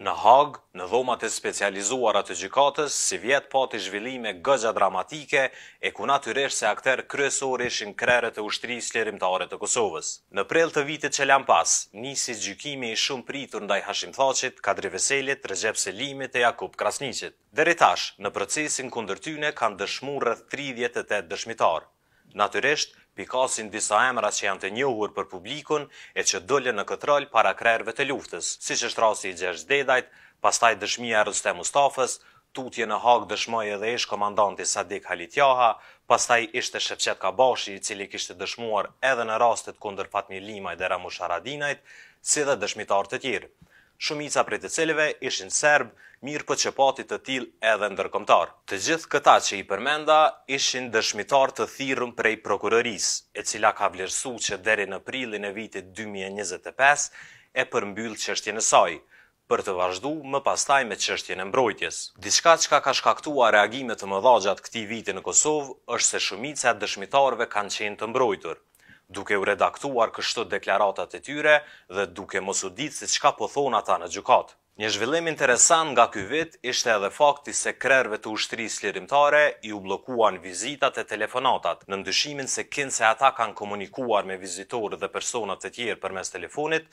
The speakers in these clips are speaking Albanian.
Në Hagë, në dhomat e specializuara të gjykatës, si vjet pati zhvillime gëgja dramatike e ku natyresh se akter kryesor ishin krerët e ushtrisë lirimtare të Kosovës. Në prell të vitit që lan pas, nisi gjykimi i shumë pritur ndaj Hashim Thaçit, Kadri Veselit, Recep Selimit e Jakup Krasnicit. Deri tash, në procesin kundër kanë dëshmuar rreth 38 dëshmitarë. Natyresht, pikasin disa emra që janë të njohur për publikun e që dollën në këtë rol para krerëve të luftës, si që shtrasi i Gjergj Dedajt, pastaj dëshmija e Mustafës, tutje në hak dëshmoj edhe ish komandanti Sadik Halitjaha, pastaj ishte Shefqet Kabashi, i cili kishte dëshmuar edhe në rastet kunder Fatmi Limaj dhe Ramush Aradinajt, si dhe dëshmitar të tjirë shumica prej të cilëve ishin serb, mirë po që pati të tillë edhe ndërkombëtar. Të gjithë këta që i përmenda ishin dëshmitar të thirrur prej prokurorisë, e cila ka vlerësuar që deri në prilin e vitit 2025 e përmbyll çështjen e saj për të vazhdu më pastaj me qështjen e mbrojtjes. Dishka që ka ka shkaktua reagimet të më dhajat këti viti në Kosovë, është se shumica dëshmitarve kanë qenë të mbrojtur duke u redaktuar kështu deklaratat e tyre dhe duke mosu ditë se qka po thonë ata në gjukatë. Një zhvillim interesant nga ky vit ishte edhe fakti se krerëve të ushtrisë lirimtare i u blokuan vizitat e telefonatat në ndyshimin se kinë se ata kanë komunikuar me vizitorë dhe personat të tjerë për mes telefonit,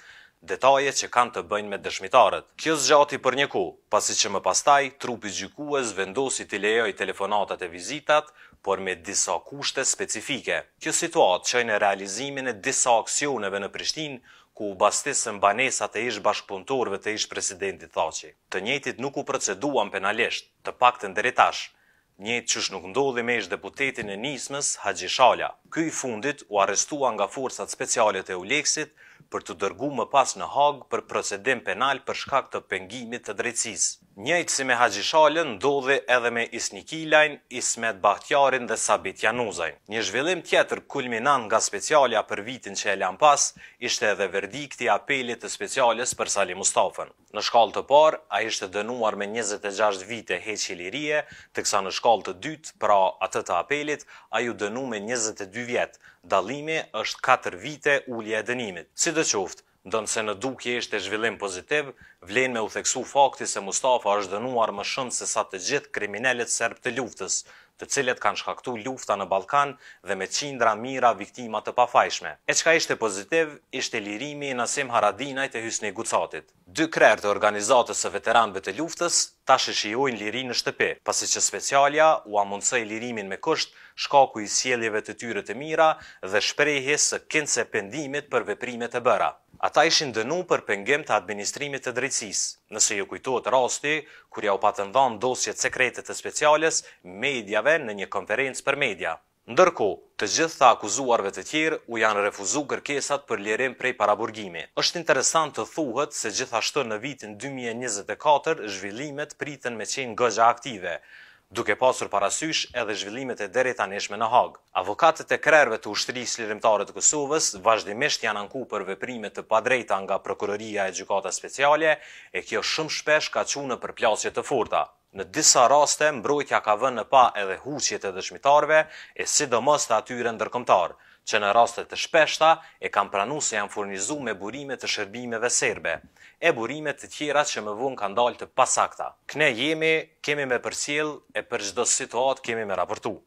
detaje që kanë të bëjnë me dëshmitarët. Kjo zgjati për një ku, pasi që më pastaj, trupi gjykues vendosi të lejoj telefonatat e vizitat, por me disa kushte specifike. Kjo situatë që në realizimin e disa aksioneve në Prishtinë, ku u bastisën banesat e ish bashkëpunturve të ish presidentit Thaci. Të njëtit nuk u proceduan penalisht, të pak të ndëritash, njëtë qësh nuk ndodhi me ish deputetin e nismës Haji Shalja. Këj fundit u arestua nga forësat specialet e leksit për të dërgu më pas në hagë për procedim penal për shkak të pengimit të drejtësisë. Njëjtë si me haqishalën, ndodhi edhe me Isnikilajn, Ismet Bahtjarin dhe Sabit Januzajn. Një zhvillim tjetër kulminan nga specialja për vitin që e lan pas, ishte edhe verdikti apelit të specialis për Salim Mustafën. Në shkall të par, a ishte dënuar me 26 vite heqi lirie, të kësa në shkall të dytë, pra atë të apelit, a ju dënu me 22 vjetë, dalimi është 4 vite ullje e dënimit. Si dhe qoftë, ndonë se në duke ishte zhvillim pozitiv, vlen me u theksu fakti se Mustafa është dënuar më shumë se sa të gjithë kriminellit sërb të luftës, të cilët kanë shkaktu lufta në Ballkan dhe me qindra mijëra viktimat të pafajshme. E çka ishte pozitiv ishte lirimi i Nasim Haradinaj te Hysni Gucatit. Dy krerë të organizatës së veteranëve të luftës ta e liri lirinë në shtëpi, pasi që specialja u amundsoi lirimin me kusht shkaku i sjelljeve të tyre të mira dhe shprehjes së kënce pendimit për veprimet e bëra. Ata ishin dënu për pengem të administrimit të drejtsis, nëse ju kujtojt rasti, kur ja u patëndan dosjet sekretet të specialis, medjave, në një konferencë për media. Ndërku, të gjitha akuzuarve të tjerë u janë refuzu kërkesat për lirim prej paraburgimi. Êshtë interesant të thuhet se gjithashtë në vitin 2024 zhvillimet pritën me qenë gëgja aktive, duke pasur parasysh edhe zhvillimet e deret në hagë. Avokatët e krerve të ushtërisë lirimtare të Kosovës vazhdimisht janë anku për veprimet të padrejta nga Prokuroria e Gjukata Speciale, e kjo shumë shpesh ka qunë për plasje të furta. Në disa raste, mbrojtja ka vënë në pa edhe huqjet e dëshmitarve e sidomos të atyre ndërkomtarë, që në rastet të shpeshta e kam pranu se janë furnizu me burime të shërbimeve serbe, e burime të tjera që më vunë kanë dalë të pasakta. Këne jemi, kemi me përsil e për gjdo situat kemi me raportu.